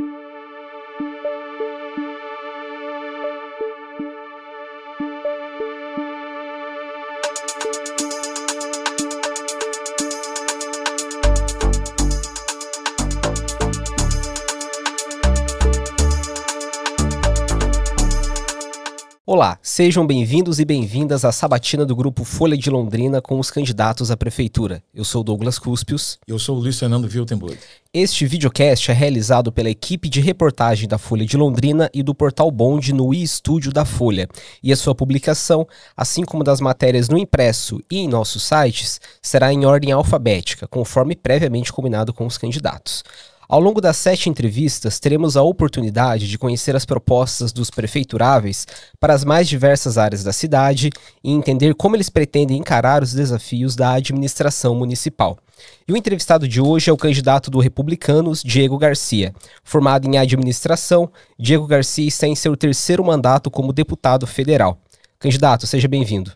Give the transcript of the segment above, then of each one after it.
thank you Olá, sejam bem-vindos e bem-vindas à sabatina do grupo Folha de Londrina com os candidatos à prefeitura. Eu sou Douglas Cúspios. Eu sou Luiz Fernando Wiltenburg. Este videocast é realizado pela equipe de reportagem da Folha de Londrina e do portal Bond no e-estúdio da Folha. E a sua publicação, assim como das matérias no impresso e em nossos sites, será em ordem alfabética, conforme previamente combinado com os candidatos. Ao longo das sete entrevistas, teremos a oportunidade de conhecer as propostas dos prefeituráveis para as mais diversas áreas da cidade e entender como eles pretendem encarar os desafios da administração municipal. E o entrevistado de hoje é o candidato do Republicanos, Diego Garcia. Formado em administração, Diego Garcia está em seu terceiro mandato como deputado federal. Candidato, seja bem-vindo.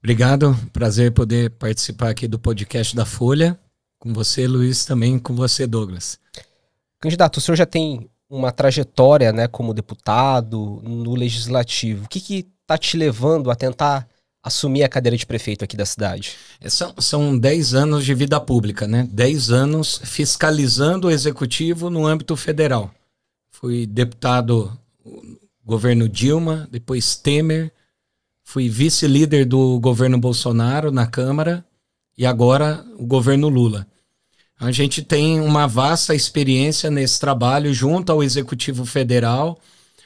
Obrigado, prazer poder participar aqui do podcast da Folha, com você, Luiz, também com você, Douglas. Candidato, o senhor já tem uma trajetória né, como deputado no legislativo. O que está te levando a tentar assumir a cadeira de prefeito aqui da cidade? É, são, são 10 anos de vida pública, né? 10 anos fiscalizando o executivo no âmbito federal. Fui deputado governo Dilma, depois Temer, fui vice-líder do governo Bolsonaro na Câmara e agora o governo Lula. A gente tem uma vasta experiência nesse trabalho junto ao Executivo Federal,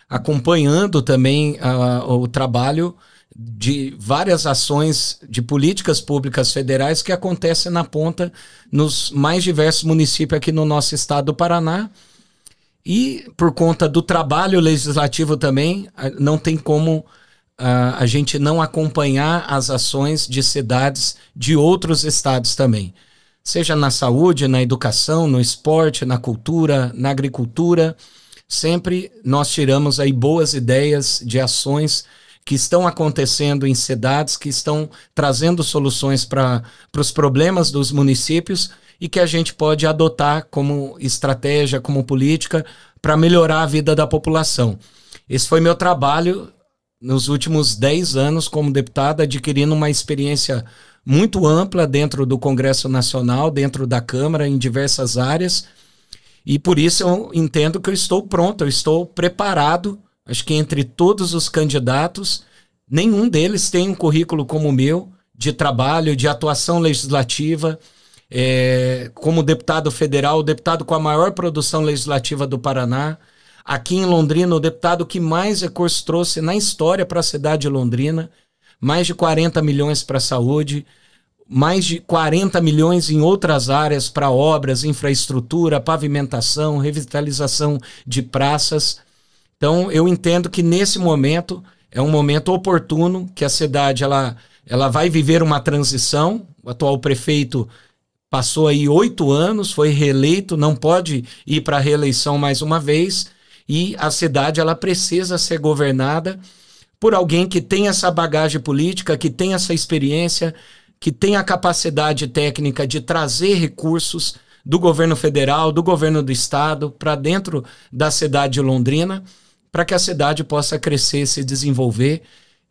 acompanhando também uh, o trabalho de várias ações de políticas públicas federais que acontecem na ponta nos mais diversos municípios aqui no nosso estado do Paraná. E por conta do trabalho legislativo também, ah, não tem como uh, a gente não acompanhar as ações de cidades de outros estados também seja na saúde, na educação, no esporte, na cultura, na agricultura, sempre nós tiramos aí boas ideias de ações que estão acontecendo em cidades, que estão trazendo soluções para os problemas dos municípios e que a gente pode adotar como estratégia, como política, para melhorar a vida da população. Esse foi meu trabalho nos últimos 10 anos como deputada, adquirindo uma experiência muito ampla dentro do Congresso Nacional, dentro da Câmara, em diversas áreas. E por isso eu entendo que eu estou pronto, eu estou preparado. Acho que entre todos os candidatos, nenhum deles tem um currículo como o meu, de trabalho, de atuação legislativa. É, como deputado federal, o deputado com a maior produção legislativa do Paraná. Aqui em Londrina, o deputado que mais recursos trouxe na história para a cidade de Londrina mais de 40 milhões para a saúde, mais de 40 milhões em outras áreas para obras, infraestrutura, pavimentação, revitalização de praças. Então, eu entendo que nesse momento é um momento oportuno que a cidade ela, ela vai viver uma transição. O atual prefeito passou aí oito anos, foi reeleito, não pode ir para a reeleição mais uma vez. E a cidade ela precisa ser governada por alguém que tem essa bagagem política, que tem essa experiência, que tem a capacidade técnica de trazer recursos do governo federal, do governo do estado, para dentro da cidade de Londrina, para que a cidade possa crescer, se desenvolver.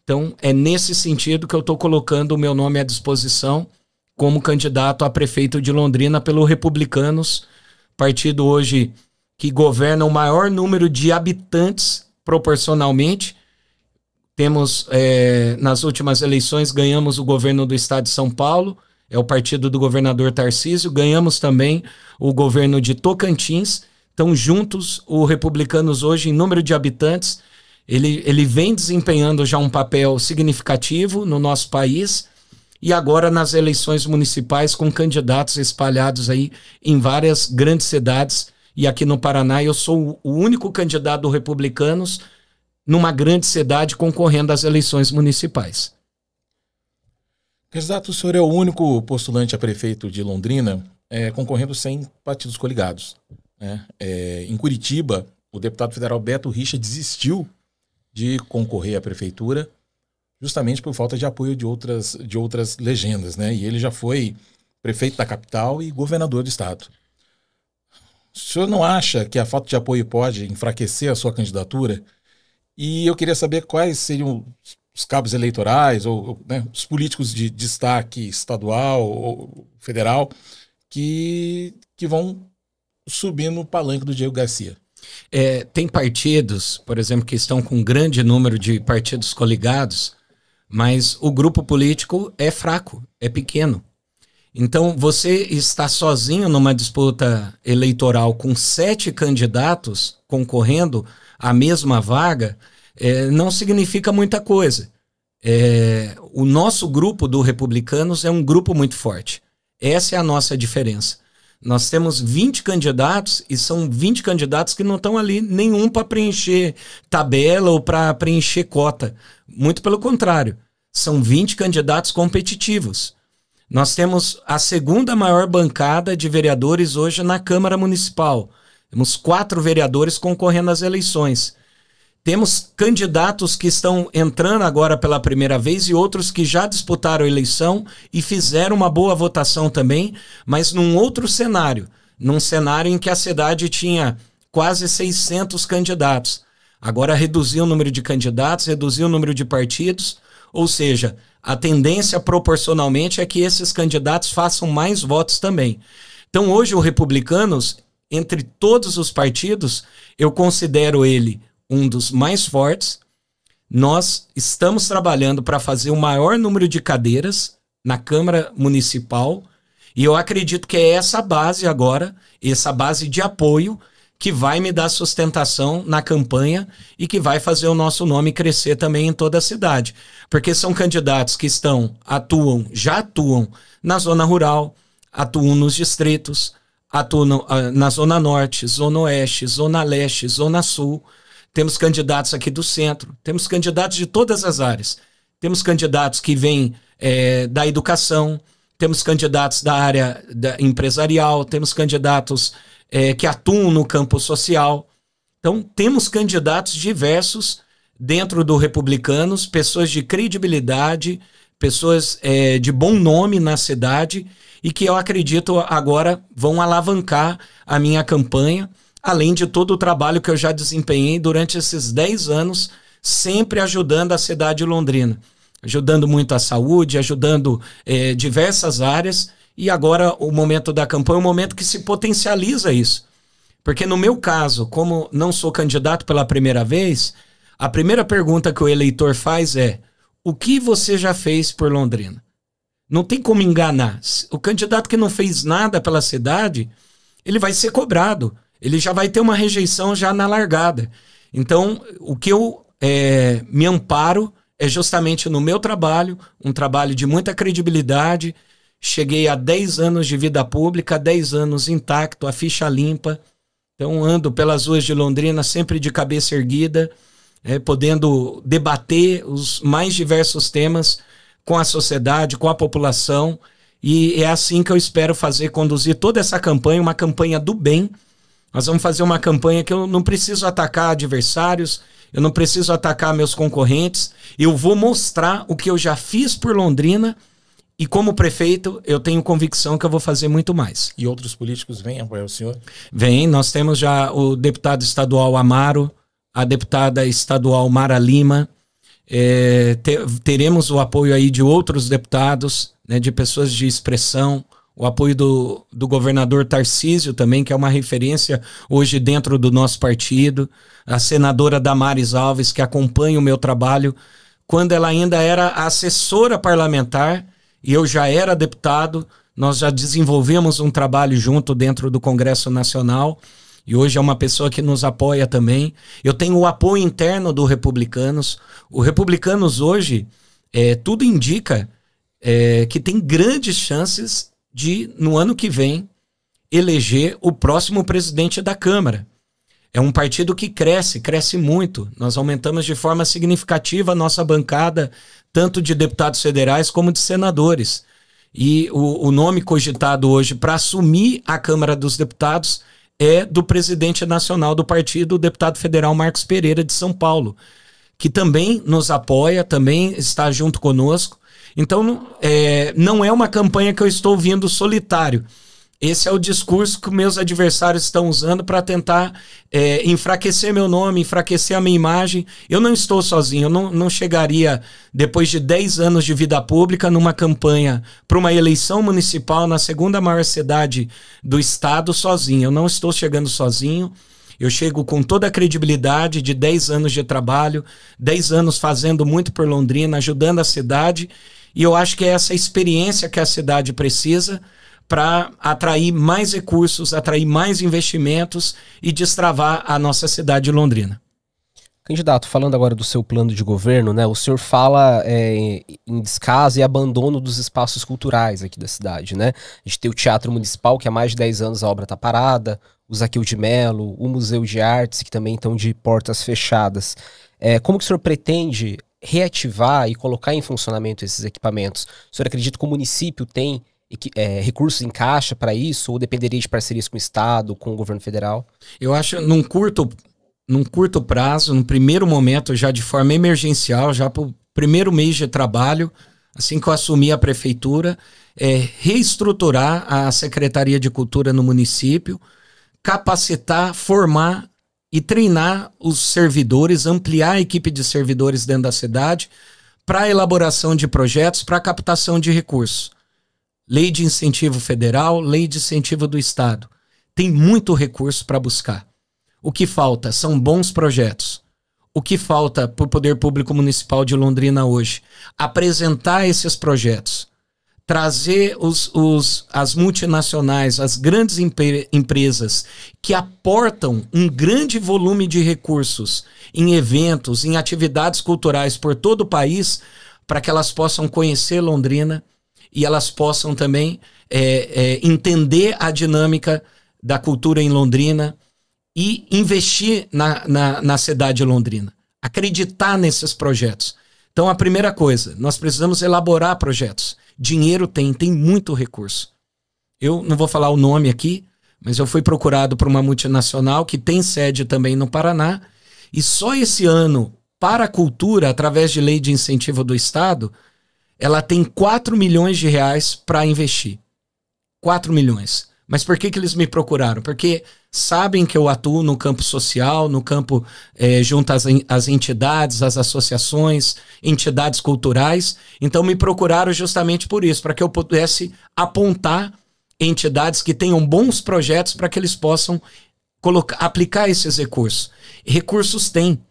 Então, é nesse sentido que eu estou colocando o meu nome à disposição como candidato a prefeito de Londrina pelo Republicanos, partido hoje que governa o maior número de habitantes proporcionalmente temos, é, nas últimas eleições, ganhamos o governo do estado de São Paulo, é o partido do governador Tarcísio, ganhamos também o governo de Tocantins. Então, juntos, o Republicanos hoje, em número de habitantes, ele, ele vem desempenhando já um papel significativo no nosso país e agora nas eleições municipais com candidatos espalhados aí em várias grandes cidades e aqui no Paraná eu sou o único candidato do Republicanos numa grande cidade concorrendo às eleições municipais. Exato, o senhor é o único postulante a prefeito de Londrina é, concorrendo sem partidos coligados. Né? É, em Curitiba, o deputado federal Beto Richa desistiu de concorrer à prefeitura justamente por falta de apoio de outras, de outras legendas. Né? E ele já foi prefeito da capital e governador do estado. O senhor não acha que a falta de apoio pode enfraquecer a sua candidatura? E eu queria saber quais seriam os cabos eleitorais ou, né, os políticos de destaque estadual ou federal que, que vão subir no palanque do Diego Garcia. É, tem partidos, por exemplo, que estão com um grande número de partidos coligados, mas o grupo político é fraco, é pequeno. Então, você está sozinho numa disputa eleitoral com sete candidatos concorrendo, a mesma vaga, é, não significa muita coisa. É, o nosso grupo do Republicanos é um grupo muito forte. Essa é a nossa diferença. Nós temos 20 candidatos e são 20 candidatos que não estão ali nenhum para preencher tabela ou para preencher cota. Muito pelo contrário, são 20 candidatos competitivos. Nós temos a segunda maior bancada de vereadores hoje na Câmara Municipal. Temos quatro vereadores concorrendo às eleições. Temos candidatos que estão entrando agora pela primeira vez e outros que já disputaram a eleição e fizeram uma boa votação também, mas num outro cenário num cenário em que a cidade tinha quase 600 candidatos. Agora reduziu o número de candidatos, reduziu o número de partidos, ou seja, a tendência proporcionalmente é que esses candidatos façam mais votos também. Então, hoje, o Republicanos entre todos os partidos, eu considero ele um dos mais fortes. Nós estamos trabalhando para fazer o maior número de cadeiras na Câmara Municipal. E eu acredito que é essa base agora, essa base de apoio, que vai me dar sustentação na campanha e que vai fazer o nosso nome crescer também em toda a cidade. Porque são candidatos que estão, atuam, já atuam na zona rural, atuam nos distritos, atuam ah, na Zona Norte, Zona Oeste, Zona Leste, Zona Sul. Temos candidatos aqui do centro, temos candidatos de todas as áreas. Temos candidatos que vêm é, da educação, temos candidatos da área da empresarial, temos candidatos é, que atuam no campo social. Então, temos candidatos diversos dentro do Republicanos, pessoas de credibilidade, pessoas é, de bom nome na cidade e que eu acredito agora vão alavancar a minha campanha, além de todo o trabalho que eu já desempenhei durante esses 10 anos, sempre ajudando a cidade de Londrina, ajudando muito a saúde, ajudando é, diversas áreas. E agora o momento da campanha é um momento que se potencializa isso. Porque no meu caso, como não sou candidato pela primeira vez, a primeira pergunta que o eleitor faz é: o que você já fez por Londrina? Não tem como enganar. O candidato que não fez nada pela cidade, ele vai ser cobrado. Ele já vai ter uma rejeição já na largada. Então, o que eu é, me amparo é justamente no meu trabalho, um trabalho de muita credibilidade. Cheguei a 10 anos de vida pública, 10 anos intacto, a ficha limpa. Então, ando pelas ruas de Londrina sempre de cabeça erguida é, podendo debater os mais diversos temas com a sociedade, com a população. E é assim que eu espero fazer, conduzir toda essa campanha, uma campanha do bem. Nós vamos fazer uma campanha que eu não preciso atacar adversários, eu não preciso atacar meus concorrentes. Eu vou mostrar o que eu já fiz por Londrina e, como prefeito, eu tenho convicção que eu vou fazer muito mais. E outros políticos vêm apoiar o senhor? Vêm, nós temos já o deputado estadual Amaro, a deputada estadual Mara Lima. É, te, teremos o apoio aí de outros deputados, né, de pessoas de expressão, o apoio do, do governador Tarcísio também, que é uma referência hoje dentro do nosso partido, a senadora Damares Alves, que acompanha o meu trabalho, quando ela ainda era assessora parlamentar e eu já era deputado, nós já desenvolvemos um trabalho junto dentro do Congresso Nacional e hoje é uma pessoa que nos apoia também. Eu tenho o apoio interno do Republicanos. O Republicanos hoje, é, tudo indica é, que tem grandes chances de, no ano que vem, eleger o próximo presidente da Câmara. É um partido que cresce, cresce muito. Nós aumentamos de forma significativa a nossa bancada, tanto de deputados federais como de senadores. E o, o nome cogitado hoje para assumir a Câmara dos Deputados é do presidente nacional do partido, o deputado federal Marcos Pereira de São Paulo, que também nos apoia, também está junto conosco. Então, é, não é uma campanha que eu estou vindo solitário. Esse é o discurso que meus adversários estão usando para tentar é, enfraquecer meu nome, enfraquecer a minha imagem. Eu não estou sozinho, eu não, não chegaria, depois de 10 anos de vida pública, numa campanha para uma eleição municipal na segunda maior cidade do estado sozinho. Eu não estou chegando sozinho. Eu chego com toda a credibilidade de 10 anos de trabalho, 10 anos fazendo muito por Londrina, ajudando a cidade, e eu acho que é essa experiência que a cidade precisa para atrair mais recursos, atrair mais investimentos e destravar a nossa cidade de Londrina. Candidato, falando agora do seu plano de governo, né? O senhor fala é, em descaso e abandono dos espaços culturais aqui da cidade, né? A gente tem o Teatro Municipal, que há mais de 10 anos a obra está parada, o Zaqueu de Melo, o Museu de Artes, que também estão de portas fechadas. É, como que o senhor pretende reativar e colocar em funcionamento esses equipamentos? O senhor acredita que o município tem é, recursos em caixa para isso ou dependeria de parcerias com o Estado, com o governo federal? Eu acho, num curto, num curto prazo, no primeiro momento, já de forma emergencial, já para o primeiro mês de trabalho, assim que eu assumi a prefeitura, é, reestruturar a Secretaria de Cultura no município, capacitar, formar e treinar os servidores, ampliar a equipe de servidores dentro da cidade para elaboração de projetos, para captação de recursos lei de incentivo federal, lei de incentivo do Estado. Tem muito recurso para buscar. O que falta são bons projetos. O que falta para o Poder Público Municipal de Londrina hoje? Apresentar esses projetos, trazer os, os, as multinacionais, as grandes empresas que aportam um grande volume de recursos em eventos, em atividades culturais por todo o país, para que elas possam conhecer Londrina, e elas possam também é, é, entender a dinâmica da cultura em Londrina e investir na, na, na cidade de Londrina. Acreditar nesses projetos. Então, a primeira coisa, nós precisamos elaborar projetos. Dinheiro tem, tem muito recurso. Eu não vou falar o nome aqui, mas eu fui procurado por uma multinacional que tem sede também no Paraná. E só esse ano, para a cultura, através de lei de incentivo do Estado, ela tem 4 milhões de reais para investir. 4 milhões. Mas por que, que eles me procuraram? Porque sabem que eu atuo no campo social, no campo é, junto às, às entidades, às associações, entidades culturais. Então me procuraram justamente por isso, para que eu pudesse apontar entidades que tenham bons projetos para que eles possam colocar, aplicar esses recursos. Recursos tem.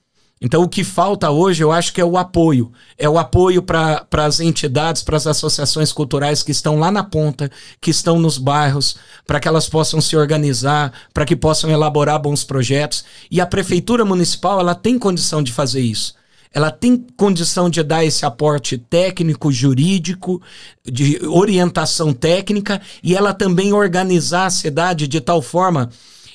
Então, o que falta hoje, eu acho que é o apoio. É o apoio para as entidades, para as associações culturais que estão lá na ponta, que estão nos bairros, para que elas possam se organizar, para que possam elaborar bons projetos. E a prefeitura municipal, ela tem condição de fazer isso. Ela tem condição de dar esse aporte técnico, jurídico, de orientação técnica, e ela também organizar a cidade de tal forma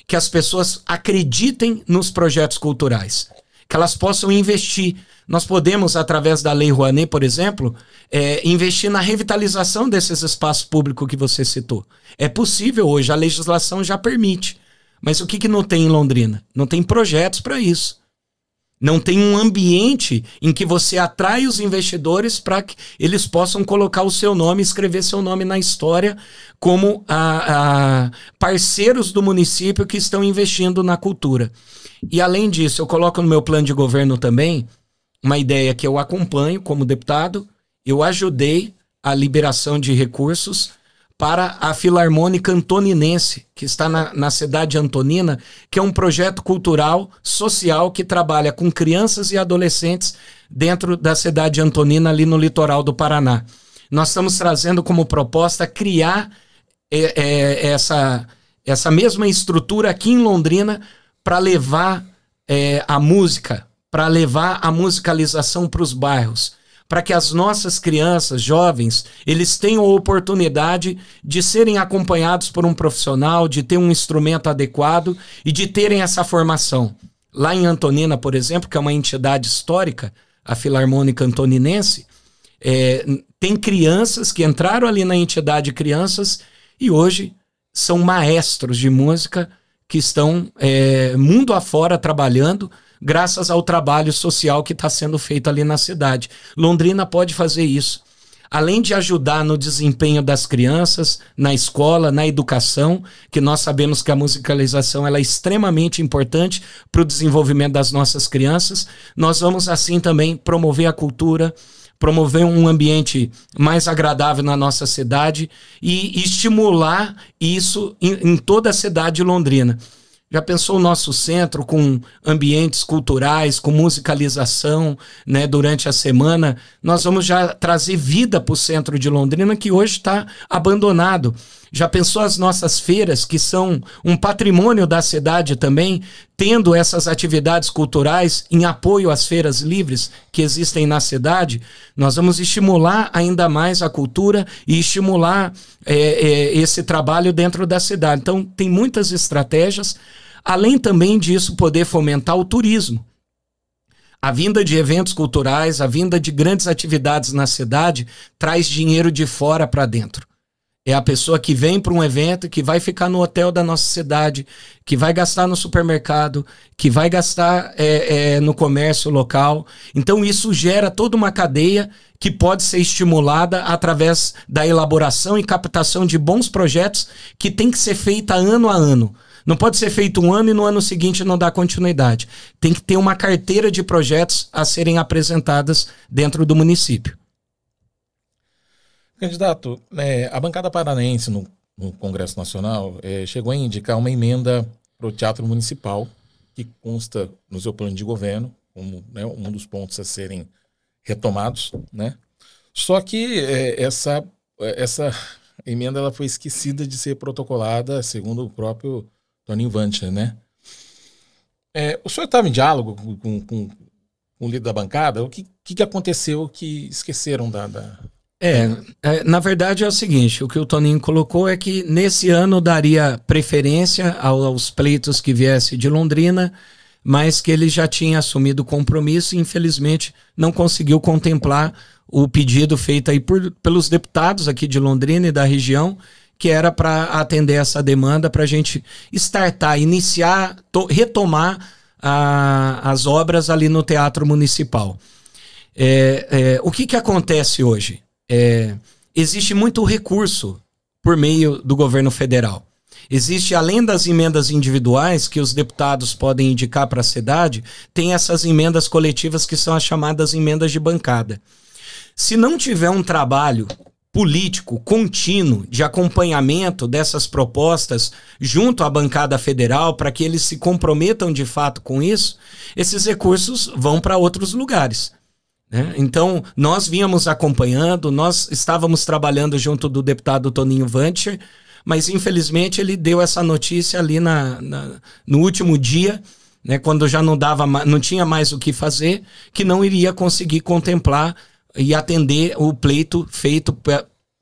que as pessoas acreditem nos projetos culturais que elas possam investir. Nós podemos, através da Lei Rouanet, por exemplo, é, investir na revitalização desses espaços públicos que você citou. É possível hoje, a legislação já permite. Mas o que, que não tem em Londrina? Não tem projetos para isso. Não tem um ambiente em que você atrai os investidores para que eles possam colocar o seu nome, escrever seu nome na história como a, a parceiros do município que estão investindo na cultura. E além disso, eu coloco no meu plano de governo também uma ideia que eu acompanho como deputado. Eu ajudei a liberação de recursos para a Filarmônica Antoninense, que está na, na cidade Antonina, que é um projeto cultural, social, que trabalha com crianças e adolescentes dentro da cidade Antonina, ali no litoral do Paraná. Nós estamos trazendo como proposta criar é, é, essa, essa mesma estrutura aqui em Londrina para levar é, a música, para levar a musicalização para os bairros, para que as nossas crianças, jovens, eles tenham a oportunidade de serem acompanhados por um profissional, de ter um instrumento adequado e de terem essa formação. Lá em Antonina, por exemplo, que é uma entidade histórica, a Filarmônica Antoninense, é, tem crianças que entraram ali na entidade crianças e hoje são maestros de música que estão é, mundo afora trabalhando, graças ao trabalho social que está sendo feito ali na cidade. Londrina pode fazer isso. Além de ajudar no desempenho das crianças, na escola, na educação, que nós sabemos que a musicalização ela é extremamente importante para o desenvolvimento das nossas crianças, nós vamos assim também promover a cultura, promover um ambiente mais agradável na nossa cidade e estimular isso em, em toda a cidade de Londrina. Já pensou o nosso centro com ambientes culturais, com musicalização né, durante a semana? Nós vamos já trazer vida para o centro de Londrina, que hoje está abandonado. Já pensou as nossas feiras, que são um patrimônio da cidade também, tendo essas atividades culturais em apoio às feiras livres que existem na cidade? Nós vamos estimular ainda mais a cultura e estimular é, é, esse trabalho dentro da cidade. Então, tem muitas estratégias, além também disso, poder fomentar o turismo a vinda de eventos culturais, a vinda de grandes atividades na cidade traz dinheiro de fora para dentro. É a pessoa que vem para um evento, que vai ficar no hotel da nossa cidade, que vai gastar no supermercado, que vai gastar é, é, no comércio local. Então, isso gera toda uma cadeia que pode ser estimulada através da elaboração e captação de bons projetos que tem que ser feita ano a ano. Não pode ser feito um ano e no ano seguinte não dar continuidade. Tem que ter uma carteira de projetos a serem apresentadas dentro do município. Candidato, é, a bancada paranaense no, no Congresso Nacional é, chegou a indicar uma emenda para o Teatro Municipal, que consta no seu plano de governo, como né, um dos pontos a serem retomados. Né? Só que é, essa, é, essa emenda ela foi esquecida de ser protocolada, segundo o próprio Tony Vancher. Né? É, o senhor estava em diálogo com, com, com o líder da bancada? O que, que, aconteceu que esqueceram da, da é, é, na verdade é o seguinte, o que o Toninho colocou é que nesse ano daria preferência aos, pleitos que viesse de Londrina, mas que ele já tinha assumido compromisso e infelizmente não conseguiu contemplar o pedido feito aí por, pelos deputados aqui de Londrina e da região, que era para atender essa demanda, para a gente startar, iniciar, to, retomar a, as obras ali no Teatro Municipal. É, é, o que, que acontece hoje? é, existe muito recurso por meio do governo federal. Existe, além das emendas individuais que os deputados podem indicar para a cidade, tem essas emendas coletivas que são as chamadas emendas de bancada. Se não tiver um trabalho político contínuo de acompanhamento dessas propostas junto à bancada federal para que eles se comprometam de fato com isso, esses recursos vão para outros lugares. Né? Então, nós vínhamos acompanhando, nós estávamos trabalhando junto do deputado Toninho Vancher, mas infelizmente ele deu essa notícia ali na, na no último dia, né, quando já não, dava, não tinha mais o que fazer, que não iria conseguir contemplar e atender o pleito feito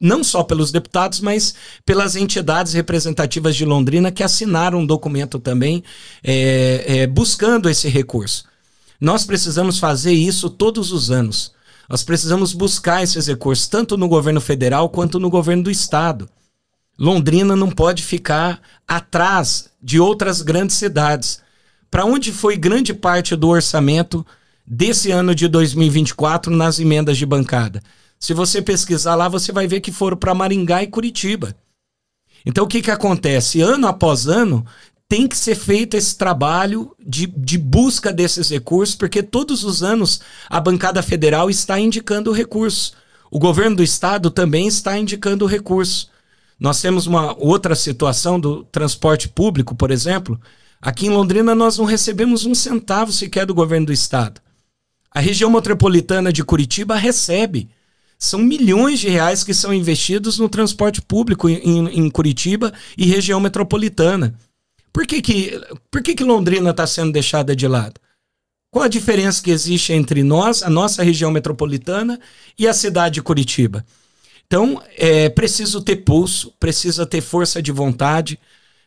não só pelos deputados, mas pelas entidades representativas de Londrina que assinaram um documento também é, é, buscando esse recurso. Nós precisamos fazer isso todos os anos. Nós precisamos buscar esses recursos, tanto no governo federal quanto no governo do estado. Londrina não pode ficar atrás de outras grandes cidades. Para onde foi grande parte do orçamento desse ano de 2024 nas emendas de bancada? Se você pesquisar lá, você vai ver que foram para Maringá e Curitiba. Então o que, que acontece? Ano após ano, tem que ser feito esse trabalho de, de, busca desses recursos, porque todos os anos a bancada federal está indicando recurso. O governo do estado também está indicando recurso. Nós temos uma outra situação do transporte público, por exemplo. Aqui em Londrina nós não recebemos um centavo sequer do governo do estado. A região metropolitana de Curitiba recebe. São milhões de reais que são investidos no transporte público em, em Curitiba e região metropolitana. Por que, que, por que, que Londrina está sendo deixada de lado? Qual a diferença que existe entre nós, a nossa região metropolitana, e a cidade de Curitiba? Então, é preciso ter pulso, precisa ter força de vontade,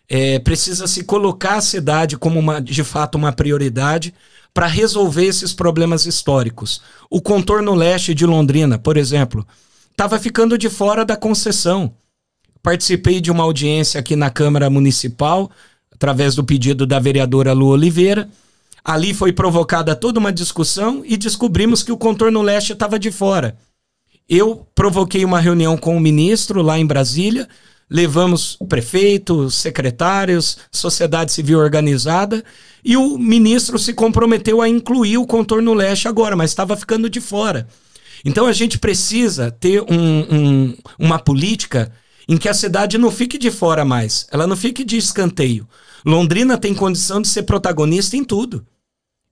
é, precisa se colocar a cidade como uma, de fato uma prioridade para resolver esses problemas históricos. O contorno leste de Londrina, por exemplo, estava ficando de fora da concessão. Participei de uma audiência aqui na Câmara Municipal através do pedido da vereadora Lu Oliveira. Ali foi provocada toda uma discussão e descobrimos que o contorno leste estava de fora. Eu provoquei uma reunião com o ministro lá em Brasília, levamos prefeitos, secretários, sociedade civil organizada, e o ministro se comprometeu a incluir o contorno leste agora, mas estava ficando de fora. Então a gente precisa ter um, um, uma política em que a cidade não fique de fora mais, ela não fique de escanteio. Londrina tem condição de ser protagonista em tudo,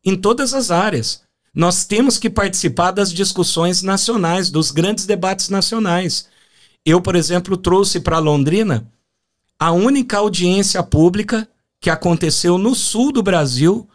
em todas as áreas. Nós temos que participar das discussões nacionais, dos grandes debates nacionais. Eu, por exemplo, trouxe para Londrina a única audiência pública que aconteceu no sul do Brasil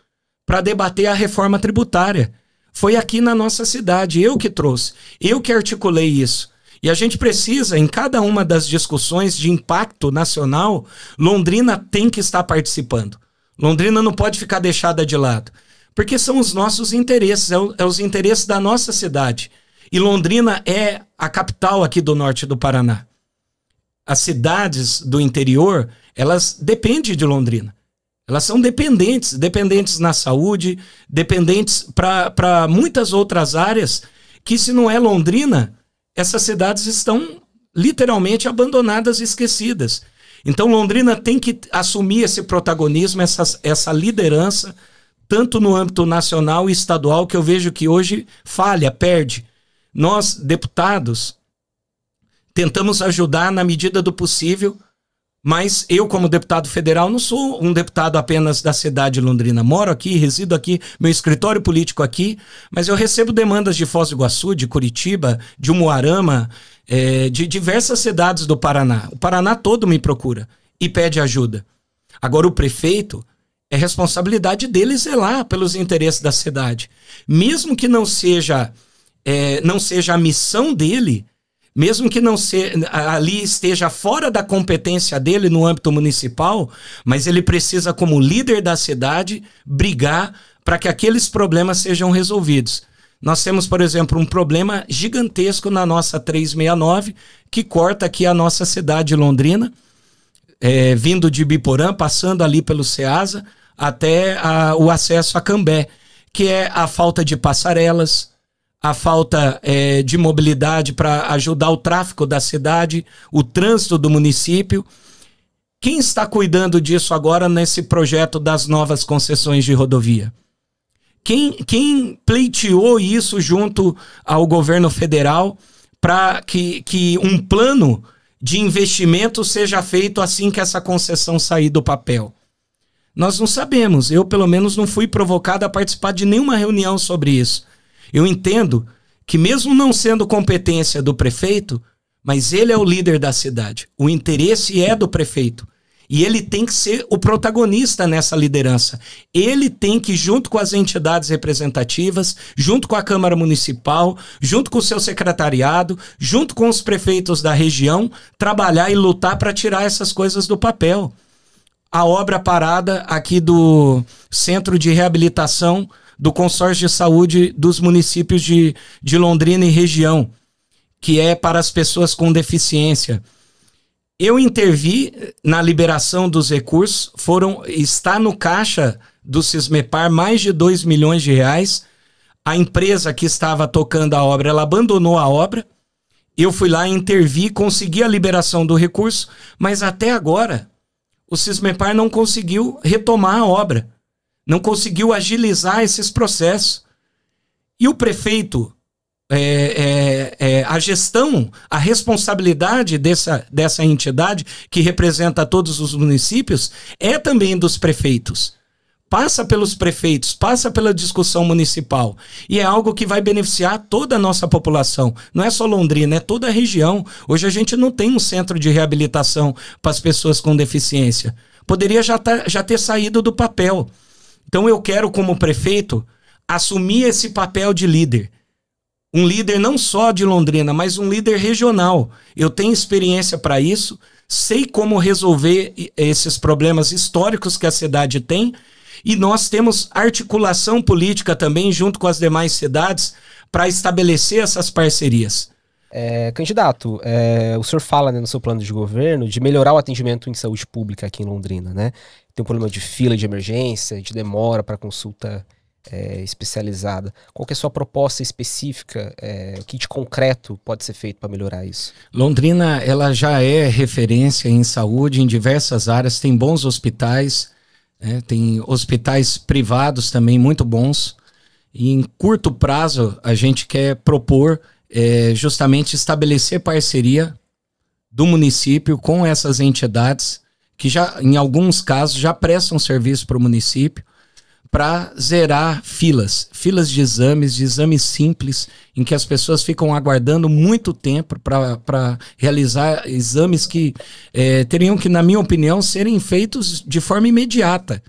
para debater a reforma tributária. Foi aqui na nossa cidade, eu que trouxe, eu que articulei isso. E a gente precisa, em cada uma das discussões de impacto nacional, Londrina tem que estar participando. Londrina não pode ficar deixada de lado. Porque são os nossos interesses, é, o, é os interesses da nossa cidade. E Londrina é a capital aqui do norte do Paraná. As cidades do interior, elas dependem de Londrina. Elas são dependentes, dependentes na saúde, dependentes para muitas outras áreas, que se não é Londrina, essas cidades estão literalmente abandonadas e esquecidas. Então Londrina tem que assumir esse protagonismo, essa, essa liderança, tanto no âmbito nacional e estadual, que eu vejo que hoje falha, perde. Nós, deputados, tentamos ajudar na medida do possível mas eu, como deputado federal, não sou um deputado apenas da cidade de Londrina. Moro aqui, resido aqui, meu escritório político aqui, mas eu recebo demandas de Foz do Iguaçu, de Curitiba, de Umuarama, é, de diversas cidades do Paraná. O Paraná todo me procura e pede ajuda. Agora, o prefeito é responsabilidade dele zelar pelos interesses da cidade. Mesmo que não seja, é, não seja a missão dele, mesmo que não se, ali esteja fora da competência dele no âmbito municipal, mas ele precisa, como líder da cidade, brigar para que aqueles problemas sejam resolvidos. Nós temos, por exemplo, um problema gigantesco na nossa 369, que corta aqui a nossa cidade Londrina, é, vindo de Biporã, passando ali pelo Ceasa, até a, o acesso a Cambé, que é a falta de passarelas, a falta é, de mobilidade para ajudar o tráfego da cidade, o trânsito do município. Quem está cuidando disso agora nesse projeto das novas concessões de rodovia? Quem, quem pleiteou isso junto ao governo federal para que, que um plano de investimento seja feito assim que essa concessão sair do papel? Nós não sabemos. Eu, pelo menos, não fui provocado a participar de nenhuma reunião sobre isso. Eu entendo que, mesmo não sendo competência do prefeito, mas ele é o líder da cidade. O interesse é do prefeito. E ele tem que ser o protagonista nessa liderança. Ele tem que, junto com as entidades representativas, junto com a Câmara Municipal, junto com o seu secretariado, junto com os prefeitos da região, trabalhar e lutar para tirar essas coisas do papel. A obra parada aqui do Centro de Reabilitação do Consórcio de Saúde dos municípios de, de Londrina e região, que é para as pessoas com deficiência. Eu intervi na liberação dos recursos, foram está no caixa do Cismepar mais de 2 milhões de reais. A empresa que estava tocando a obra, ela abandonou a obra. Eu fui lá, intervi, consegui a liberação do recurso, mas até agora o Cismepar não conseguiu retomar a obra não conseguiu agilizar esses processos. E o prefeito, é, é, é, a gestão, a responsabilidade dessa, dessa entidade, que representa todos os municípios, é também dos prefeitos. Passa pelos prefeitos, passa pela discussão municipal. E é algo que vai beneficiar toda a nossa população. Não é só Londrina, é toda a região. Hoje a gente não tem um centro de reabilitação para as pessoas com deficiência. Poderia já, tá, já ter saído do papel. Então eu quero, como prefeito, assumir esse papel de líder. Um líder não só de Londrina, mas um líder regional. Eu tenho experiência para isso, sei como resolver esses problemas históricos que a cidade tem, e nós temos articulação política também junto com as demais cidades para estabelecer essas parcerias. É, candidato, é, o senhor fala né, no seu plano de governo de melhorar o atendimento em saúde pública aqui em Londrina, né? tem um problema de fila de emergência, de demora para consulta é, especializada. Qual é a sua proposta específica? É, o que de concreto pode ser feito para melhorar isso? Londrina, ela já é referência em saúde em diversas áreas, tem bons hospitais, né? tem hospitais privados também muito bons. E em curto prazo, a gente quer propor é, justamente estabelecer parceria do município com essas entidades que já, em alguns casos, já prestam serviço para o município para zerar filas, filas de exames, de exames simples, em que as pessoas ficam aguardando muito tempo para realizar exames que é, teriam que, na minha opinião, serem feitos de forma imediata.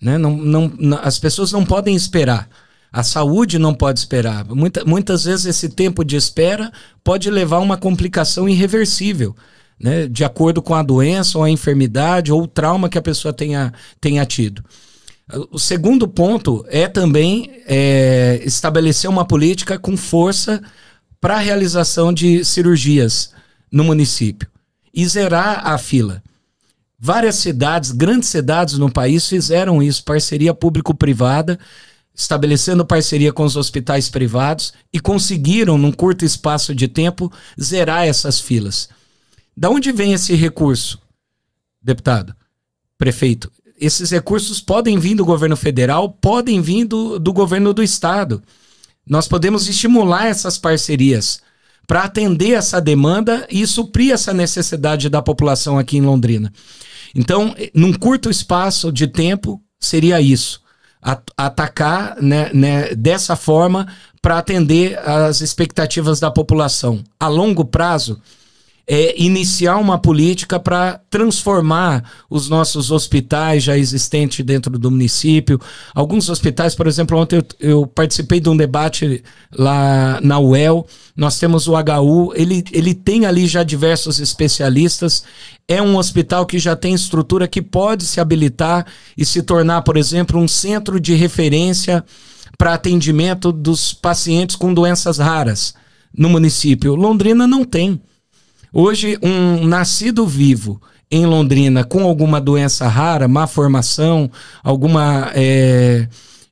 Né? Não, não, não, as pessoas não podem esperar. A saúde não pode esperar. Muita, muitas vezes esse tempo de espera pode levar a uma complicação irreversível né, de acordo com a doença ou a enfermidade ou o trauma que a pessoa tenha, tenha tido. O segundo ponto é também é, estabelecer uma política com força para a realização de cirurgias no município e zerar a fila. Várias cidades, grandes cidades no país, fizeram isso, parceria público-privada, estabelecendo parceria com os hospitais privados e conseguiram, num curto espaço de tempo, zerar essas filas. Da onde vem esse recurso, deputado, prefeito? Esses recursos podem vir do governo federal, podem vir do, do governo do estado. Nós podemos estimular essas parcerias para atender essa demanda e suprir essa necessidade da população aqui em Londrina. Então, eh, num curto espaço de tempo, seria isso. At atacar né, né, dessa forma para atender as expectativas da população. A longo prazo, é, iniciar uma política para transformar os nossos hospitais já existentes dentro do município. Alguns hospitais, por exemplo, ontem eu, eu, participei de um debate lá na UEL, nós temos o HU, ele, ele tem ali já diversos especialistas, é um hospital que já tem estrutura que pode se habilitar e se tornar, por exemplo, um centro de referência para atendimento dos pacientes com doenças raras no município. Londrina não tem. Hoje, um nascido vivo em Londrina com alguma doença rara, má formação, alguma é,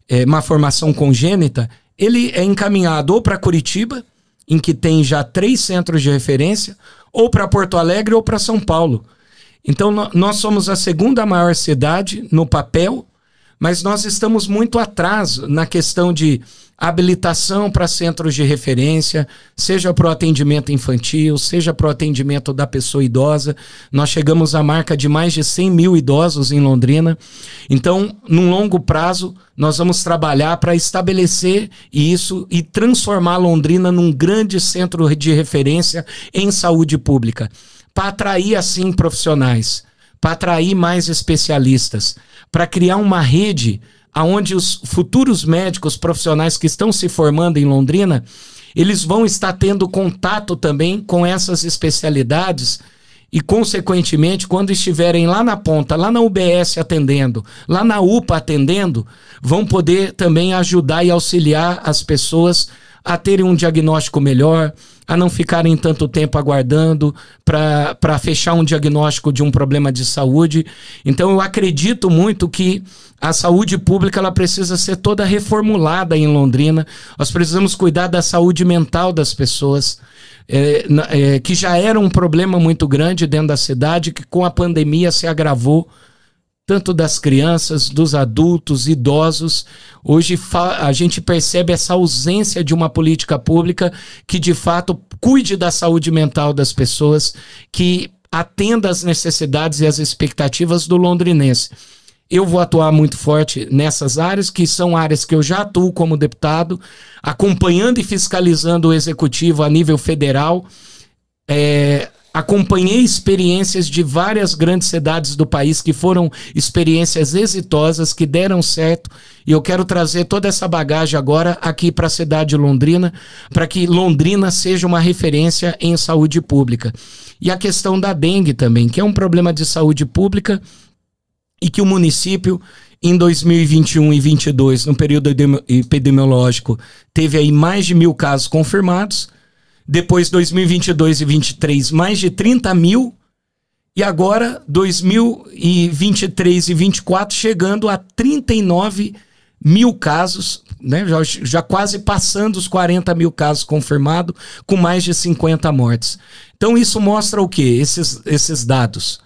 é, má formação congênita, ele é encaminhado ou para Curitiba, em que tem já três centros de referência, ou para Porto Alegre ou para São Paulo. Então, nós somos a segunda maior cidade no papel, mas nós estamos muito atrás na questão de habilitação para centros de referência, seja para o atendimento infantil, seja para o atendimento da pessoa idosa. Nós chegamos à marca de mais de 100 mil idosos em Londrina. Então, num longo prazo, nós vamos trabalhar para estabelecer isso e transformar Londrina num grande centro de referência em saúde pública, para atrair assim profissionais, para atrair mais especialistas, para criar uma rede aonde os futuros médicos profissionais que estão se formando em Londrina, eles vão estar tendo contato também com essas especialidades e, consequentemente, quando estiverem lá na ponta, lá na UBS atendendo, lá na UPA atendendo, vão poder também ajudar e auxiliar as pessoas a terem um diagnóstico melhor, a não ficarem tanto tempo aguardando para fechar um diagnóstico de um problema de saúde. Então, eu acredito muito que a saúde pública ela precisa ser toda reformulada em Londrina. Nós precisamos cuidar da saúde mental das pessoas. É, é, que já era um problema muito grande dentro da cidade, que com a pandemia se agravou tanto das crianças, dos adultos, idosos. Hoje a gente percebe essa ausência de uma política pública que de fato cuide da saúde mental das pessoas, que atenda às necessidades e às expectativas do londrinense. Eu vou atuar muito forte nessas áreas, que são áreas que eu já atuo como deputado, acompanhando e fiscalizando o executivo a nível federal. É, Acompanhei experiências de várias grandes cidades do país que foram experiências exitosas, que deram certo, e eu quero trazer toda essa bagagem agora aqui para a cidade de Londrina, para que Londrina seja uma referência em saúde pública. E a questão da dengue também, que é um problema de saúde pública e que o município em 2021 e 2022, no período epidemiológico, teve aí mais de mil casos confirmados depois 2022 e 2023 mais de 30 mil, e agora 2023 e 2024 chegando a 39 mil casos, né? já, já quase passando os 40 mil casos confirmados, com mais de 50 mortes. Então isso mostra o que? Esses, esses dados.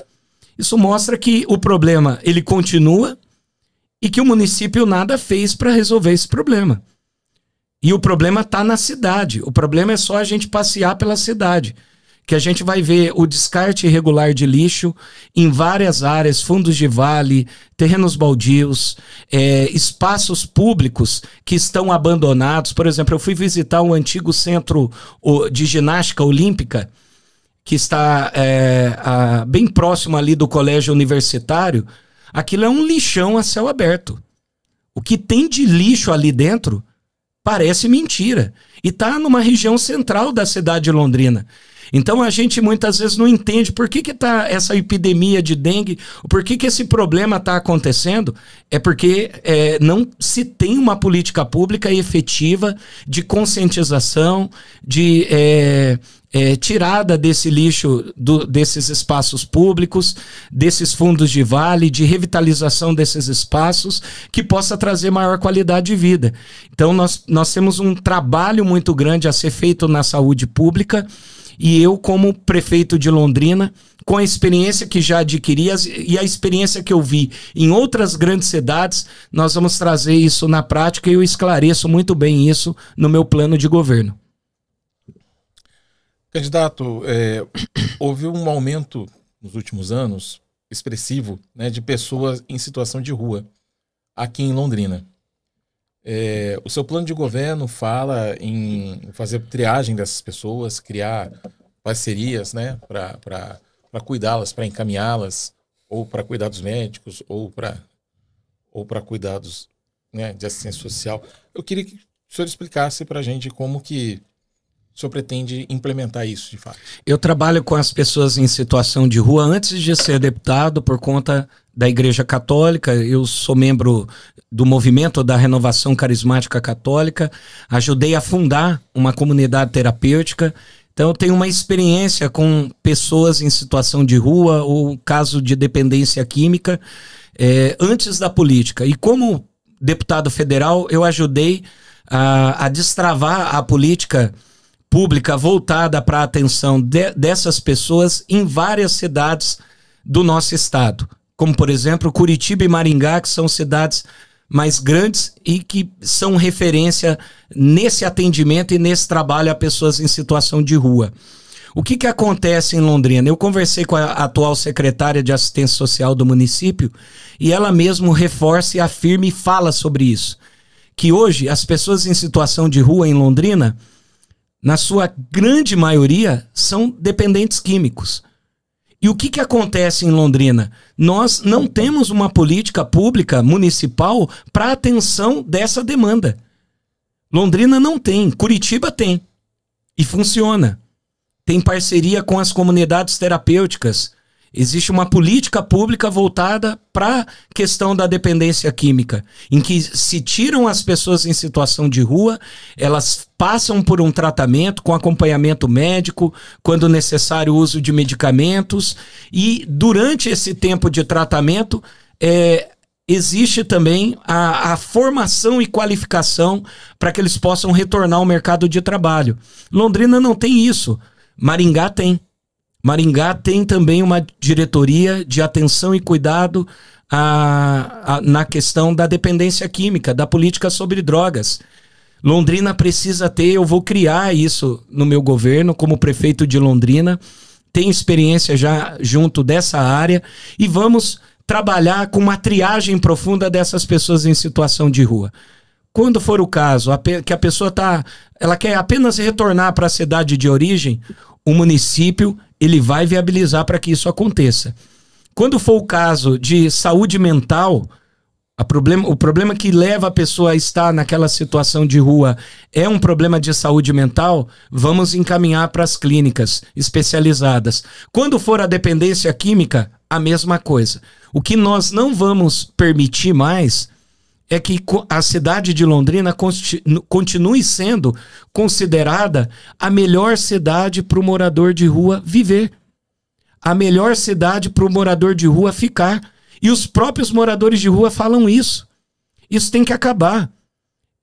Isso mostra que o problema ele continua e que o município nada fez para resolver esse problema. E o problema está na cidade. O problema é só a gente passear pela cidade. Que a gente vai ver o descarte irregular de lixo em várias áreas, fundos de vale, terrenos baldios, é, espaços públicos que estão abandonados. Por exemplo, eu fui visitar um antigo centro de ginástica olímpica que está é, a, bem próximo ali do colégio universitário, aquilo é um lixão a céu aberto. O que tem de lixo ali dentro Parece mentira. E está numa região central da cidade de Londrina. Então a gente muitas vezes não entende por que está essa epidemia de dengue, por que, que esse problema está acontecendo. É porque é, não se tem uma política pública efetiva de conscientização, de é, é, tirada desse lixo, do, desses espaços públicos, desses fundos de vale, de revitalização desses espaços, que possa trazer maior qualidade de vida. Então, nós, nós temos um trabalho muito grande a ser feito na saúde pública e eu, como prefeito de Londrina, com a experiência que já adquiri e a experiência que eu vi em outras grandes cidades, nós vamos trazer isso na prática e eu esclareço muito bem isso no meu plano de governo. Candidato, é, houve um aumento nos últimos anos expressivo né, de pessoas em situação de rua aqui em Londrina. É, o seu plano de governo fala em fazer triagem dessas pessoas, criar parcerias, né, para cuidá-las, para encaminhá-las, ou para cuidados médicos, ou para ou para cuidados né, de assistência social. Eu queria que o senhor explicasse para a gente como que o senhor pretende implementar isso de fato? Eu trabalho com as pessoas em situação de rua antes de ser deputado por conta da Igreja Católica. Eu sou membro do movimento da Renovação Carismática Católica. Ajudei a fundar uma comunidade terapêutica. Então eu tenho uma experiência com pessoas em situação de rua ou caso de dependência química é, antes da política. E como deputado federal, eu ajudei a, a destravar a política pública voltada para a atenção de, dessas pessoas em várias cidades do nosso estado, como por exemplo Curitiba e Maringá, que são cidades mais grandes e que são referência nesse atendimento e nesse trabalho a pessoas em situação de rua. O que, que acontece em Londrina? Eu conversei com a atual secretária de assistência social do município e ela mesmo reforça e afirma e fala sobre isso. Que hoje as pessoas em situação de rua em Londrina, na sua grande maioria, são dependentes químicos. E o que, que acontece em Londrina? Nós não temos uma política pública municipal para atenção dessa demanda. Londrina não tem, Curitiba tem. E funciona. Tem parceria com as comunidades terapêuticas. Existe uma política pública voltada para a questão da dependência química, em que se tiram as pessoas em situação de rua, elas passam por um tratamento com acompanhamento médico, quando necessário, uso de medicamentos, e durante esse tempo de tratamento, é, existe também a, a, formação e qualificação para que eles possam retornar ao mercado de trabalho. Londrina não tem isso, Maringá tem. Maringá tem também uma diretoria de atenção e cuidado a, a, na questão da dependência química, da política sobre drogas. Londrina precisa ter, eu vou criar isso no meu governo, como prefeito de Londrina, tem experiência já junto dessa área, e vamos trabalhar com uma triagem profunda dessas pessoas em situação de rua. Quando for o caso, a que a pessoa tá, ela quer apenas retornar para a cidade de origem, o município ele vai viabilizar para que isso aconteça. Quando for o caso de saúde mental, Problema, o problema que leva a pessoa a estar naquela situação de rua é um problema de saúde mental, vamos encaminhar para as clínicas especializadas. Quando for a dependência química, a mesma coisa. O que nós não vamos permitir mais é que a cidade de Londrina continue sendo considerada a melhor cidade para o morador de rua viver, a melhor cidade para o morador de rua ficar. E os próprios moradores de rua falam isso. Isso tem que acabar.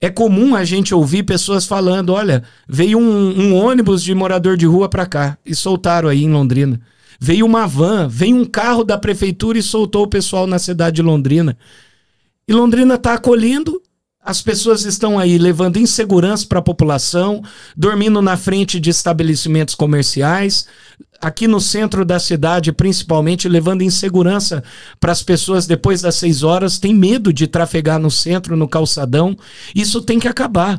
É comum a gente ouvir pessoas falando: olha, veio um, um ônibus de morador de rua para cá e soltaram aí em Londrina. Veio uma van, veio um carro da prefeitura e soltou o pessoal na cidade de Londrina. E Londrina está acolhendo, as pessoas estão aí levando insegurança para a população, dormindo na frente de estabelecimentos comerciais, aqui no centro da cidade, principalmente, levando insegurança para as pessoas depois das seis horas, tem medo de trafegar no centro, no calçadão. Isso tem que acabar.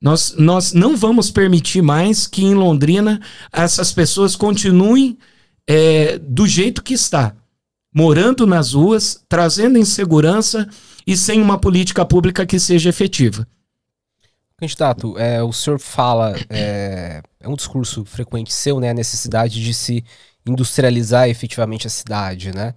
Nós, nós não vamos permitir mais que em Londrina essas pessoas continuem é, do jeito que está, morando nas ruas, trazendo insegurança e sem uma política pública que seja efetiva. Candidato, é, o senhor fala, é, é, um discurso frequente seu, né, a necessidade de se industrializar efetivamente a cidade, né?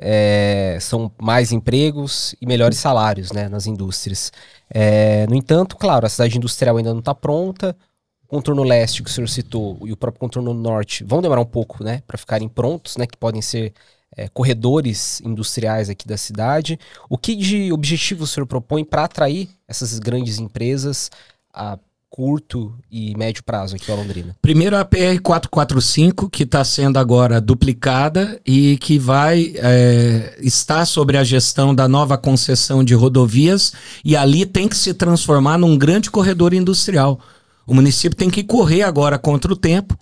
É, são mais empregos e melhores salários, né, nas indústrias. É, no entanto, claro, a cidade industrial ainda não está pronta. O contorno leste que o senhor citou e o próprio contorno norte vão demorar um pouco, né, para ficarem prontos, né, que podem ser é, corredores industriais aqui da cidade. O que de objetivo o senhor propõe para atrair essas grandes empresas a curto e médio prazo aqui em Londrina? Primeiro a PR 445, que está sendo agora duplicada e que vai é, estar sobre a gestão da nova concessão de rodovias e ali tem que se transformar num grande corredor industrial. O município tem que correr agora contra o tempo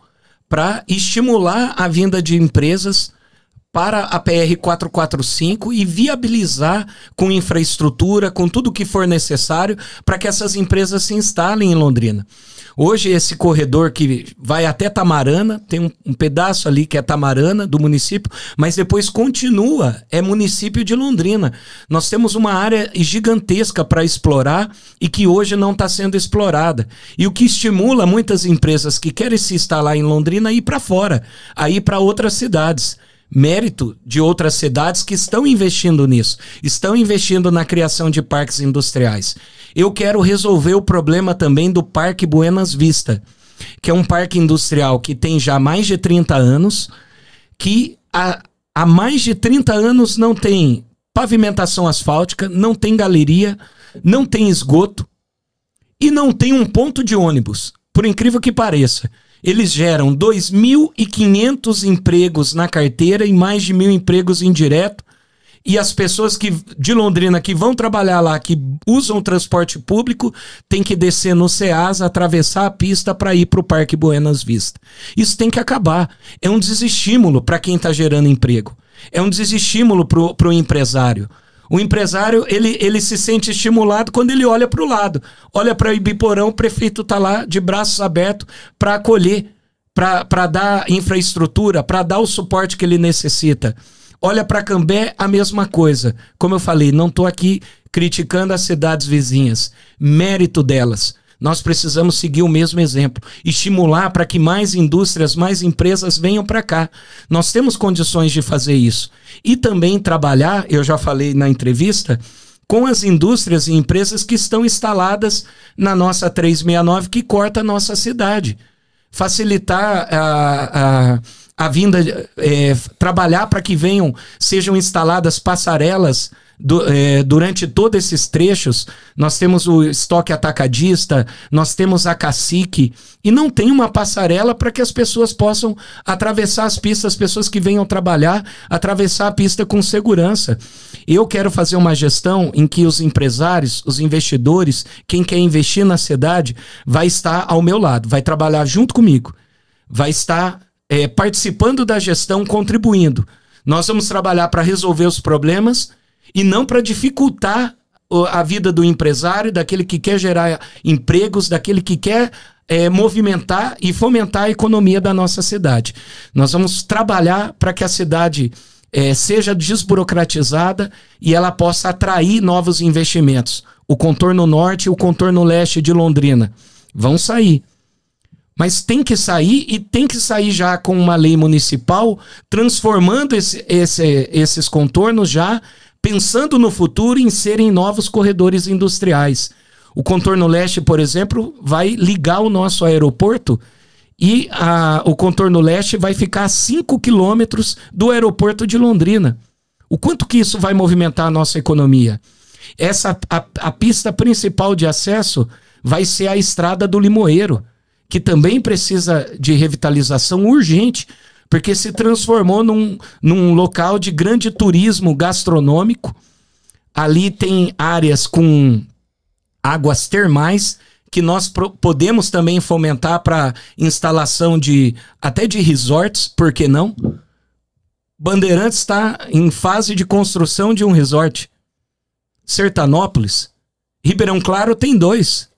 para estimular a vinda de empresas para a PR-445 e viabilizar com infraestrutura, com tudo que for necessário para que essas empresas se instalem em Londrina. Hoje, esse corredor que vai até Tamarana, tem um, um, pedaço ali que é Tamarana, do município, mas depois continua, é município de Londrina. Nós temos uma área gigantesca para explorar e que hoje não está sendo explorada. E o que estimula muitas empresas que querem se instalar em Londrina e é ir para fora, a ir para outras cidades mérito de outras cidades que estão investindo nisso, estão investindo na criação de parques industriais. Eu quero resolver o problema também do Parque Buenas Vista, que é um parque industrial que tem já mais de 30 anos, que há, há mais de 30 anos não tem pavimentação asfáltica, não tem galeria, não tem esgoto e não tem um ponto de ônibus, por incrível que pareça. Eles geram 2.500 empregos na carteira e mais de mil empregos indireto. E as pessoas que de Londrina que vão trabalhar lá, que usam transporte público, tem que descer no Ceasa, atravessar a pista para ir para o Parque Buenas Vistas. Isso tem que acabar. É um desestímulo para quem está gerando emprego. É um desestímulo para o empresário. O empresário, ele, ele se sente estimulado quando ele olha para o lado. Olha para Ibiporão, o prefeito está lá de braços abertos para acolher, para dar infraestrutura, para dar o suporte que ele necessita. Olha para Cambé, a mesma coisa. Como eu falei, não estou aqui criticando as cidades vizinhas. Mérito delas. Nós precisamos seguir o mesmo exemplo, estimular para que mais indústrias, mais empresas venham para cá. Nós temos condições de fazer isso. E também trabalhar, eu já falei na entrevista, com as indústrias e empresas que estão instaladas na nossa 369, que corta a nossa cidade. Facilitar a, a a vinda, é, trabalhar para que venham, sejam instaladas passarelas do, é, durante todos esses trechos, nós temos o estoque atacadista, nós temos a cacique, e não tem uma passarela para que as pessoas possam atravessar as pistas, as pessoas que venham trabalhar, atravessar a pista com segurança. Eu quero fazer uma gestão em que os empresários, os investidores, quem quer investir na cidade, vai estar ao meu lado, vai trabalhar junto comigo, vai estar é, participando da gestão, contribuindo. Nós vamos trabalhar para resolver os problemas e não para dificultar a vida do empresário, daquele que quer gerar empregos, daquele que quer é, movimentar e fomentar a economia da nossa cidade. Nós vamos trabalhar para que a cidade é, seja desburocratizada e ela possa atrair novos investimentos. O contorno norte e o contorno leste de Londrina vão sair. Mas tem que sair e tem que sair já com uma lei municipal transformando esse, esse, esses contornos já pensando no futuro em serem novos corredores industriais. O contorno leste, por exemplo, vai ligar o nosso aeroporto e a, o contorno leste vai ficar a 5 quilômetros do aeroporto de Londrina. O quanto que isso vai movimentar a nossa economia? Essa a, a pista principal de acesso vai ser a estrada do Limoeiro, que também precisa de revitalização urgente, porque se transformou num, num local de grande turismo gastronômico. Ali tem áreas com águas termais que nós podemos também fomentar para instalação de até de resorts, por que não? Bandeirantes está em fase de construção de um resort. Sertanópolis, Ribeirão Claro tem dois.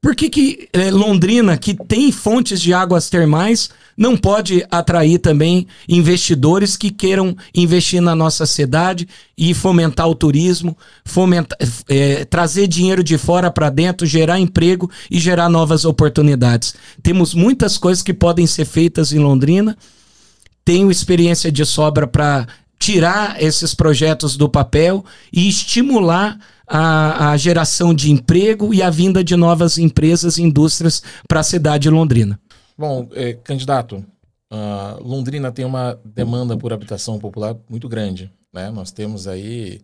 Por que, que é, Londrina, que tem fontes de águas termais, não pode atrair também investidores que queiram investir na nossa cidade e fomentar o turismo, fomentar, é, trazer dinheiro de fora para dentro, gerar emprego e gerar novas oportunidades. Temos muitas coisas que podem ser feitas em Londrina. Tenho experiência de sobra para tirar esses projetos do papel e estimular a, a, geração de emprego e a vinda de novas empresas e indústrias para a cidade de Londrina. Bom, é, candidato, uh, Londrina tem uma demanda por habitação popular muito grande. Né? Nós temos aí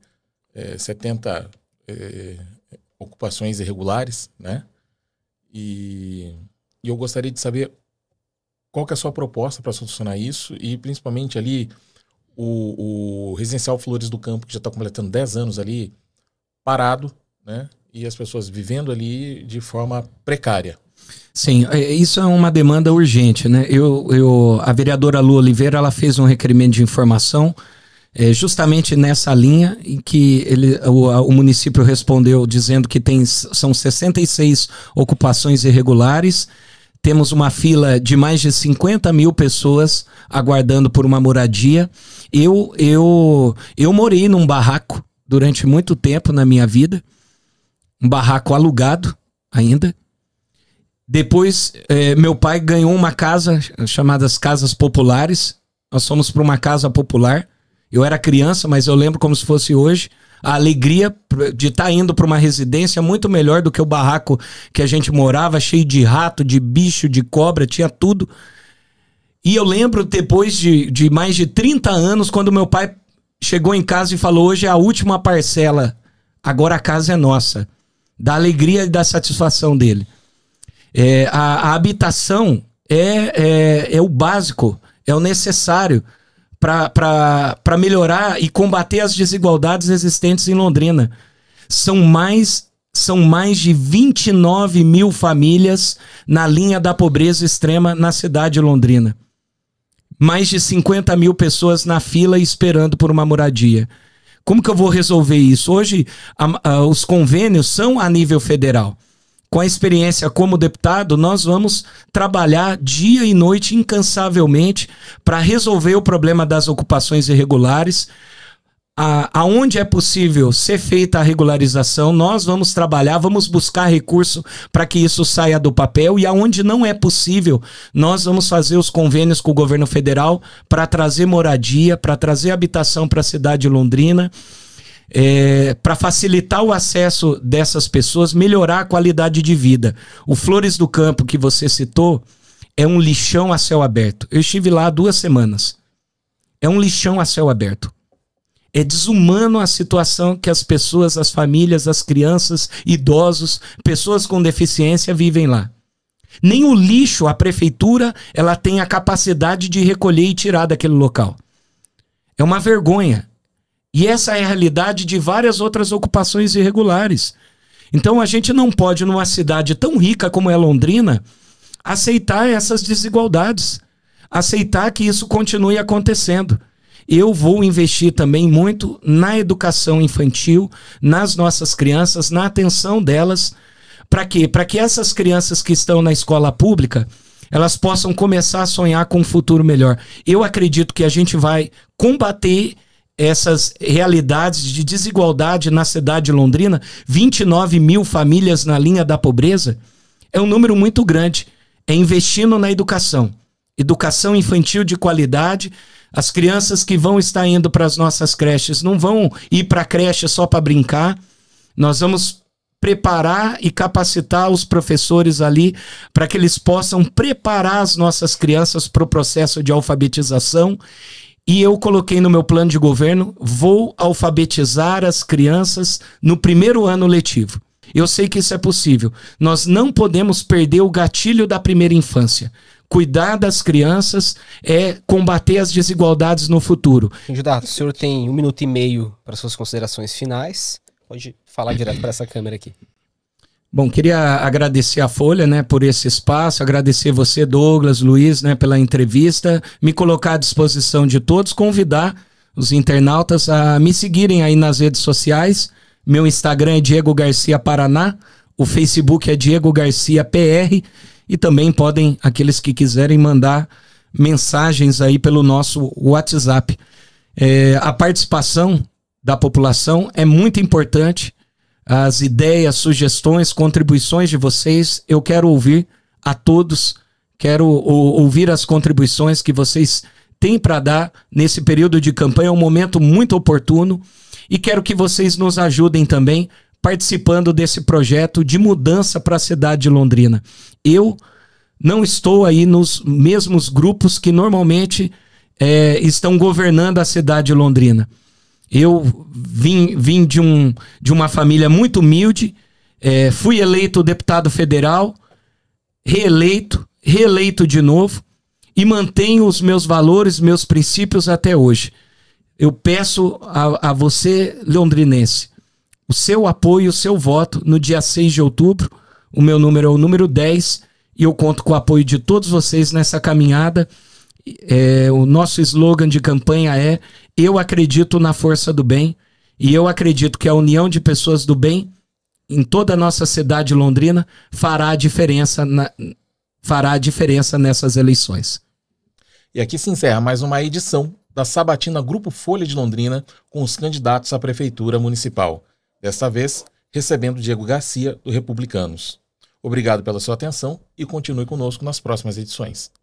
é, eh, 70 é, ocupações irregulares, né? E, e, eu gostaria de saber qual é a sua proposta para solucionar isso e principalmente ali o, o residencial Flores do Campo, que já está completando 10 anos ali, parado, né? E as pessoas vivendo ali de forma precária. Sim, é, isso é uma demanda urgente, né? Eu, eu, a vereadora Lu Oliveira ela fez um requerimento de informação é, justamente nessa linha em que ele, o, o, município respondeu dizendo que tem, são 66 ocupações irregulares, temos uma fila de mais de 50 mil pessoas aguardando por uma moradia. Eu, eu, eu morei num barraco durante muito tempo na minha vida, um barraco alugado ainda. Depois, é, meu pai ganhou uma casa chamada as Casas Populares. Nós fomos para uma casa popular. Eu era criança, mas eu lembro como se fosse hoje a alegria de estar tá indo para uma residência é muito melhor do que o barraco que a gente morava, cheio de rato, de bicho, de cobra, tinha tudo. E eu lembro depois de, de mais de 30 anos, quando meu pai chegou em casa e falou: hoje é a última parcela, agora a casa é nossa. Da alegria e da satisfação dele. É, a, a, habitação é, é, é o básico, é o necessário para melhorar e combater as desigualdades existentes em Londrina. São mais, são mais de 29 mil famílias na linha da pobreza extrema na cidade de Londrina. Mais de 50 mil pessoas na fila esperando por uma moradia. Como que eu vou resolver isso? Hoje, a, a, os convênios são a nível federal com a experiência como deputado, nós vamos trabalhar dia e noite incansavelmente para resolver o problema das ocupações irregulares. A, aonde é possível ser feita a regularização, nós vamos trabalhar, vamos buscar recurso para que isso saia do papel e aonde não é possível, nós vamos fazer os convênios com o governo federal para trazer moradia, para trazer habitação para a cidade de Londrina é, para facilitar o acesso dessas pessoas, melhorar a qualidade de vida. O Flores do Campo que você citou é um lixão a céu aberto. Eu estive lá duas semanas. É um lixão a céu aberto. É desumano a situação que as pessoas, as famílias, as crianças, idosos, pessoas com deficiência vivem lá. Nem o lixo a prefeitura ela tem a capacidade de recolher e tirar daquele local. É uma vergonha. E essa é a realidade de várias outras ocupações irregulares. Então a gente não pode, numa cidade tão rica como é Londrina, aceitar essas desigualdades, aceitar que isso continue acontecendo. Eu vou investir também muito na educação infantil, nas nossas crianças, na atenção delas. Para quê? Para que essas crianças que estão na escola pública elas possam começar a sonhar com um futuro melhor. Eu acredito que a gente vai combater essas realidades de desigualdade na cidade de Londrina, 29 mil famílias na linha da pobreza, é um número muito grande. É investindo na educação. Educação infantil de qualidade. As crianças que vão estar indo para as nossas creches não vão ir para a creche só para brincar. Nós vamos preparar e capacitar os professores ali para que eles possam preparar as nossas crianças para o processo de alfabetização e eu coloquei no meu plano de governo: vou alfabetizar as crianças no primeiro ano letivo. Eu sei que isso é possível. Nós não podemos perder o gatilho da primeira infância. Cuidar das crianças é combater as desigualdades no futuro. Candidato, o senhor tem um minuto e meio para suas considerações finais. Pode falar direto para essa câmera aqui. Bom, queria agradecer a Folha, né, por esse espaço, agradecer você, Douglas, Luiz, né, pela entrevista, me colocar à disposição de todos, convidar os internautas a me seguirem aí nas redes sociais. Meu Instagram é Diego Garcia Paraná, o Facebook é Diego Garcia PR e também podem aqueles que quiserem mandar mensagens aí pelo nosso WhatsApp. É, a participação da população é muito importante as ideias, sugestões, contribuições de vocês. Eu quero ouvir a todos, quero ouvir as contribuições que vocês têm para dar nesse período de campanha. É um momento muito oportuno e quero que vocês nos ajudem também participando desse projeto de mudança para a cidade de Londrina. Eu não estou aí nos mesmos grupos que normalmente é, estão governando a cidade de Londrina. Eu vim, vim de, um, de uma família muito humilde, é, fui eleito deputado federal, reeleito, reeleito de novo e mantenho os meus valores, meus princípios até hoje. Eu peço a, a você, londrinense, o seu apoio, o seu voto no dia 6 de outubro. O meu número é o número 10 e eu conto com o apoio de todos vocês nessa caminhada. É, o nosso slogan de campanha é eu acredito na força do bem e eu acredito que a união de pessoas do bem em toda a nossa cidade londrina fará a diferença, na, fará a diferença nessas eleições. E aqui se encerra mais uma edição da Sabatina Grupo Folha de Londrina com os candidatos à Prefeitura Municipal. Desta vez, recebendo Diego Garcia, do Republicanos. Obrigado pela sua atenção e continue conosco nas próximas edições.